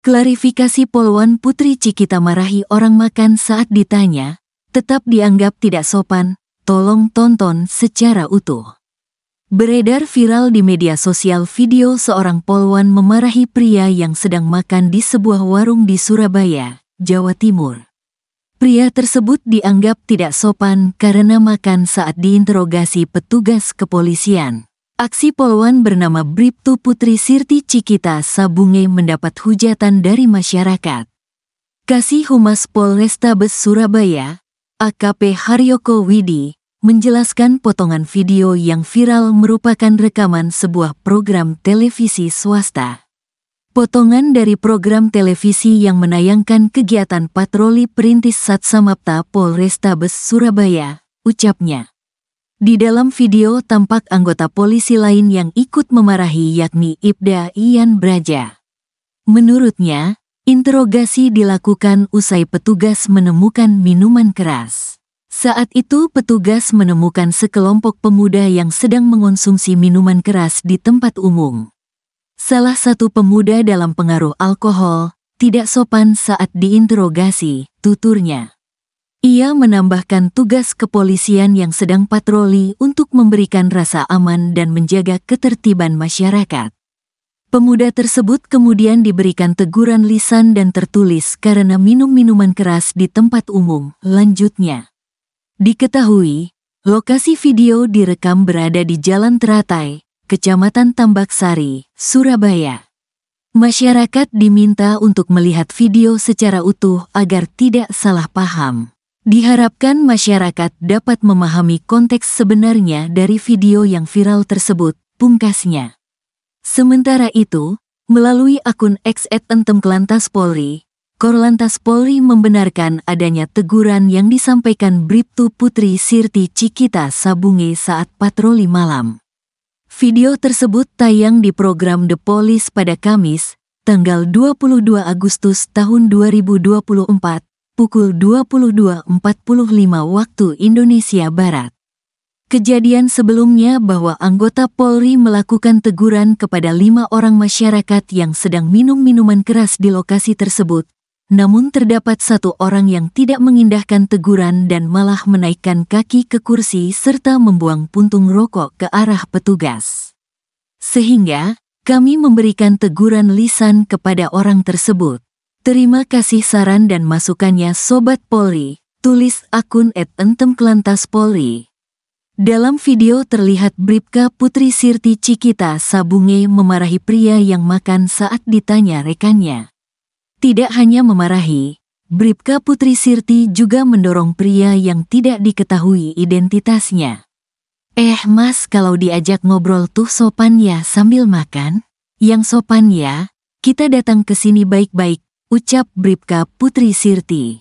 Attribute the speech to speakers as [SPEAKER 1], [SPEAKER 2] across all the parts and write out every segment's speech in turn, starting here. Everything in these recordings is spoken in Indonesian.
[SPEAKER 1] Klarifikasi Polwan Putri Cikita marahi orang makan saat ditanya, tetap dianggap tidak sopan, tolong tonton secara utuh. Beredar viral di media sosial video seorang polwan memarahi pria yang sedang makan di sebuah warung di Surabaya, Jawa Timur. Pria tersebut dianggap tidak sopan karena makan saat diinterogasi petugas kepolisian. Aksi polwan bernama Briptu Putri Sirti Cikita Sabunge mendapat hujatan dari masyarakat. Kasih Humas Polrestabes Surabaya, AKP Haryoko Widi, menjelaskan potongan video yang viral merupakan rekaman sebuah program televisi swasta. Potongan dari program televisi yang menayangkan kegiatan patroli perintis Satsamapta Polrestabes Surabaya, ucapnya. Di dalam video tampak anggota polisi lain yang ikut memarahi yakni Ibda Ian Braja. Menurutnya, interogasi dilakukan usai petugas menemukan minuman keras. Saat itu petugas menemukan sekelompok pemuda yang sedang mengonsumsi minuman keras di tempat umum. Salah satu pemuda dalam pengaruh alkohol, tidak sopan saat diinterogasi, tuturnya. Ia menambahkan tugas kepolisian yang sedang patroli untuk memberikan rasa aman dan menjaga ketertiban masyarakat. Pemuda tersebut kemudian diberikan teguran lisan dan tertulis karena minum minuman keras di tempat umum. Lanjutnya, diketahui lokasi video direkam berada di Jalan Teratai, Kecamatan Tambaksari, Surabaya. Masyarakat diminta untuk melihat video secara utuh agar tidak salah paham. Diharapkan masyarakat dapat memahami konteks sebenarnya dari video yang viral tersebut, pungkasnya. Sementara itu, melalui akun X Kelantas Polri, Korlantas Polri membenarkan adanya teguran yang disampaikan Briptu Putri Sirti Cikita Sabunge saat patroli malam. Video tersebut tayang di program The Police pada Kamis, tanggal 22 Agustus tahun 2024 pukul 22.45 waktu Indonesia Barat. Kejadian sebelumnya bahwa anggota Polri melakukan teguran kepada lima orang masyarakat yang sedang minum minuman keras di lokasi tersebut, namun terdapat satu orang yang tidak mengindahkan teguran dan malah menaikkan kaki ke kursi serta membuang puntung rokok ke arah petugas. Sehingga, kami memberikan teguran lisan kepada orang tersebut. Terima kasih saran dan masukannya Sobat Polri, tulis akun at Dalam video terlihat Bripka Putri Sirti Cikita Sabunge memarahi pria yang makan saat ditanya rekannya. Tidak hanya memarahi, Bripka Putri Sirti juga mendorong pria yang tidak diketahui identitasnya. Eh mas kalau diajak ngobrol tuh sopan ya sambil makan? Yang sopan ya, kita datang ke sini baik-baik ucap Bripka Putri Sirti.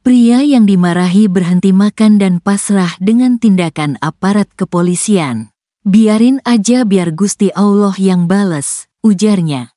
[SPEAKER 1] Pria yang dimarahi berhenti makan dan pasrah dengan tindakan aparat kepolisian. Biarin aja biar Gusti Allah yang bales, ujarnya.